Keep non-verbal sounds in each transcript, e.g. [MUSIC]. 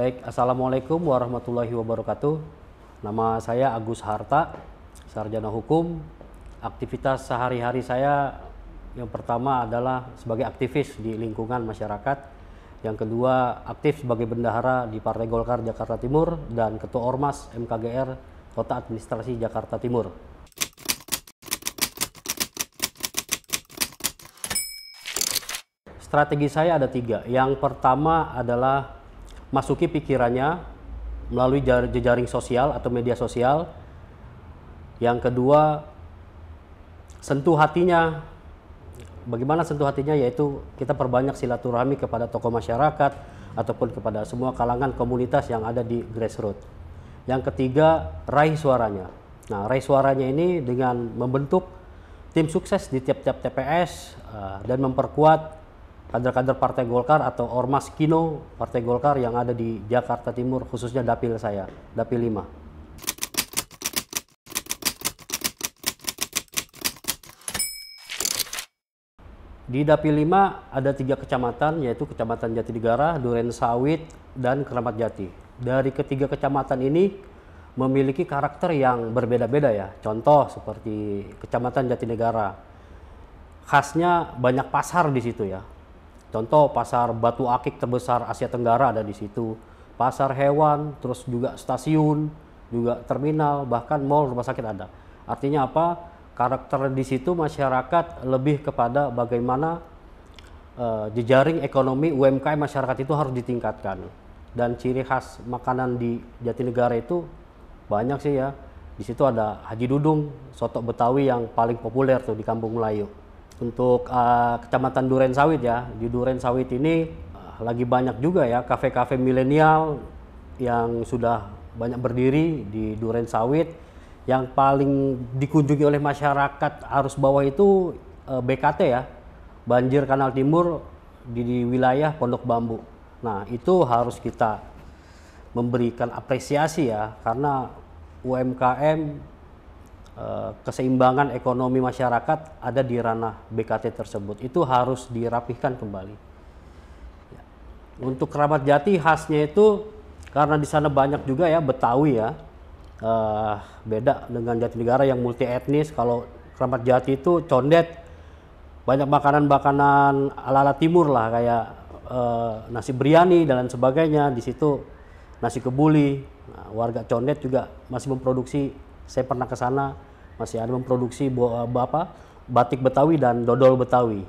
Baik, Assalamualaikum warahmatullahi wabarakatuh. Nama saya Agus Harta, Sarjana Hukum. Aktivitas sehari-hari saya yang pertama adalah sebagai aktivis di lingkungan masyarakat. Yang kedua, aktif sebagai bendahara di Partai Golkar Jakarta Timur dan Ketua Ormas MKGR Kota Administrasi Jakarta Timur. Strategi saya ada tiga. Yang pertama adalah masuki pikirannya melalui jejaring sosial atau media sosial. Yang kedua, sentuh hatinya. Bagaimana sentuh hatinya yaitu kita perbanyak silaturahmi kepada tokoh masyarakat ataupun kepada semua kalangan komunitas yang ada di grassroots. Yang ketiga, raih suaranya. Nah, raih suaranya ini dengan membentuk tim sukses di tiap-tiap TPS eh, dan memperkuat kader-kader Partai Golkar atau Ormas Kino Partai Golkar yang ada di Jakarta Timur khususnya dapil saya, dapil 5. Di dapil 5 ada tiga kecamatan yaitu Kecamatan Jatinegara, Duren Sawit, dan Keramat Jati. Dari ketiga kecamatan ini memiliki karakter yang berbeda-beda ya. Contoh seperti Kecamatan Jatinegara khasnya banyak pasar di situ ya. Contoh pasar batu akik terbesar Asia Tenggara ada di situ, pasar hewan, terus juga stasiun, juga terminal, bahkan mall rumah sakit ada. Artinya apa? Karakter di situ masyarakat lebih kepada bagaimana uh, jejaring ekonomi UMKM masyarakat itu harus ditingkatkan. Dan ciri khas makanan di Jatinegara itu banyak sih ya. Di situ ada Haji Dudung, soto Betawi yang paling populer tuh di Kampung Melayu. Untuk uh, Kecamatan Duren Sawit ya, di Duren Sawit ini uh, lagi banyak juga ya kafe-kafe milenial yang sudah banyak berdiri di Duren Sawit. Yang paling dikunjungi oleh masyarakat arus bawah itu uh, eh, BKT ya, banjir Kanal Timur di, di wilayah Pondok Bambu. Nah itu harus kita memberikan apresiasi ya, karena UMKM Eh, keseimbangan ekonomi masyarakat ada di ranah BKT tersebut. Itu harus dirapihkan kembali. Ya. Untuk keramat jati khasnya itu karena di sana banyak juga ya Betawi ya. Uh, beda dengan jati negara yang multi etnis. Kalau keramat jati itu condet banyak makanan-makanan ala-ala timur lah kayak uh, nasi biryani dan lain sebagainya. Di situ nasi kebuli. Nah, warga condet juga masih memproduksi saya pernah ke sana masih ada memproduksi eh, apa batik Betawi dan dodol Betawi.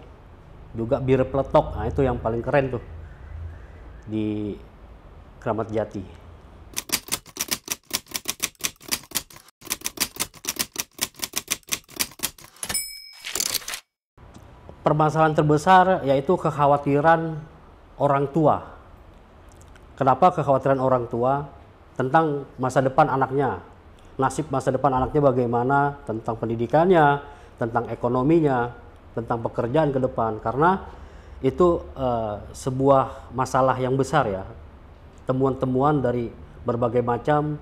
Juga bir peletok. Nah, itu yang paling keren tuh di Keramat Jati. Permasalahan terbesar yaitu kekhawatiran orang tua. Kenapa kekhawatiran orang tua tentang masa depan anaknya? nasib masa depan anaknya bagaimana, tentang pendidikannya, tentang ekonominya, tentang pekerjaan ke depan. Karena itu uh, sebuah masalah yang besar ya. Temuan-temuan dari berbagai macam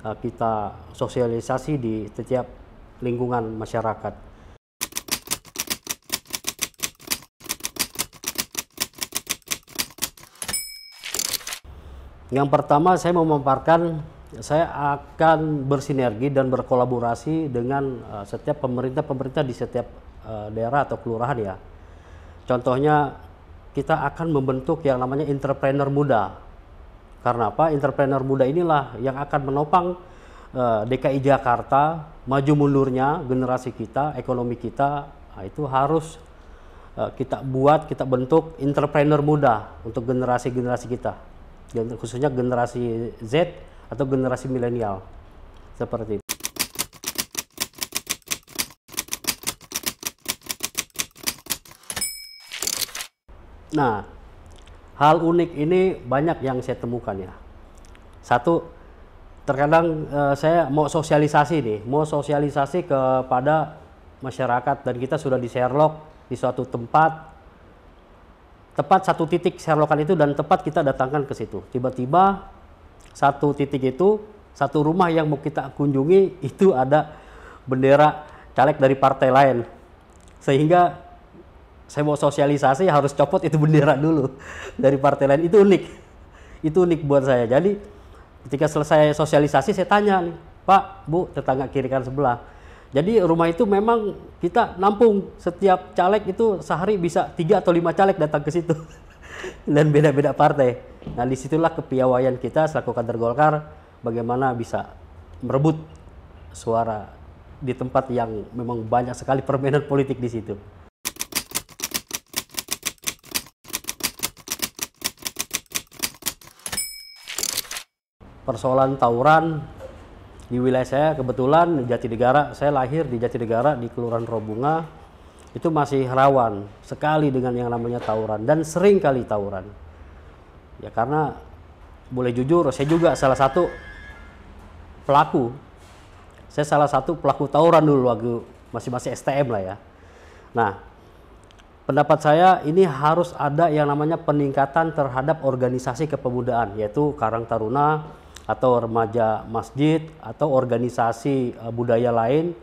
uh, kita sosialisasi di setiap lingkungan masyarakat. Yang pertama saya mau memaparkan saya akan bersinergi dan berkolaborasi dengan eh, setiap pemerintah-pemerintah di setiap eh, daerah atau kelurahan ya. Contohnya kita akan membentuk yang namanya entrepreneur muda. Karena apa? Entrepreneur muda inilah yang akan menopang eh, DKI Jakarta maju mundurnya generasi kita, ekonomi kita. Nah, itu harus kita buat, kita bentuk entrepreneur muda untuk generasi-generasi kita. khususnya generasi Z atau generasi milenial seperti itu. Nah, hal unik ini banyak yang saya temukan ya. Satu, terkadang e, saya mau sosialisasi nih, mau sosialisasi kepada masyarakat dan kita sudah di Sherlock di suatu tempat tepat satu titik Sherlockan itu dan tepat kita datangkan ke situ. Tiba-tiba satu titik itu satu rumah yang mau kita kunjungi itu ada bendera caleg dari partai lain sehingga saya mau sosialisasi harus copot itu bendera dulu [LAUGHS] dari partai lain itu unik itu unik buat saya jadi ketika selesai sosialisasi saya tanya nih pak bu tetangga kiri kan sebelah jadi rumah itu memang kita nampung setiap caleg itu sehari bisa tiga atau lima caleg datang ke situ [LAUGHS] dan beda-beda partai Nah disitulah kepiawaian kita selaku kader Golkar bagaimana bisa merebut suara di tempat yang memang banyak sekali permainan politik di situ. Persoalan tawuran di wilayah saya kebetulan di Jatinegara, saya lahir di Jatinegara di Kelurahan Robunga itu masih rawan sekali dengan yang namanya tawuran dan sering kali tawuran ya karena boleh jujur saya juga salah satu pelaku saya salah satu pelaku tawuran dulu waktu masih masih STM lah ya nah pendapat saya ini harus ada yang namanya peningkatan terhadap organisasi kepemudaan yaitu Karang Taruna atau remaja masjid atau organisasi eh, budaya lain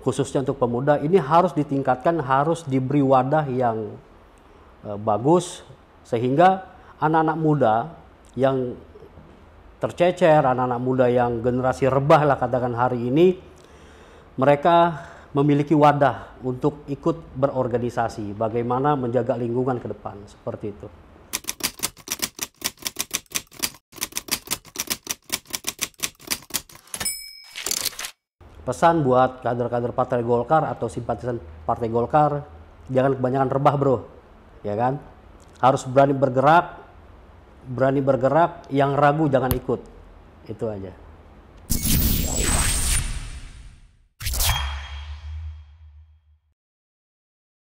khususnya untuk pemuda ini harus ditingkatkan harus diberi wadah yang eh, bagus sehingga anak-anak muda yang tercecer, anak-anak muda yang generasi rebah lah katakan hari ini, mereka memiliki wadah untuk ikut berorganisasi, bagaimana menjaga lingkungan ke depan, seperti itu. Pesan buat kader-kader Partai Golkar atau simpatisan Partai Golkar, jangan kebanyakan rebah bro, ya kan? Harus berani bergerak, berani bergerak, yang ragu jangan ikut. Itu aja.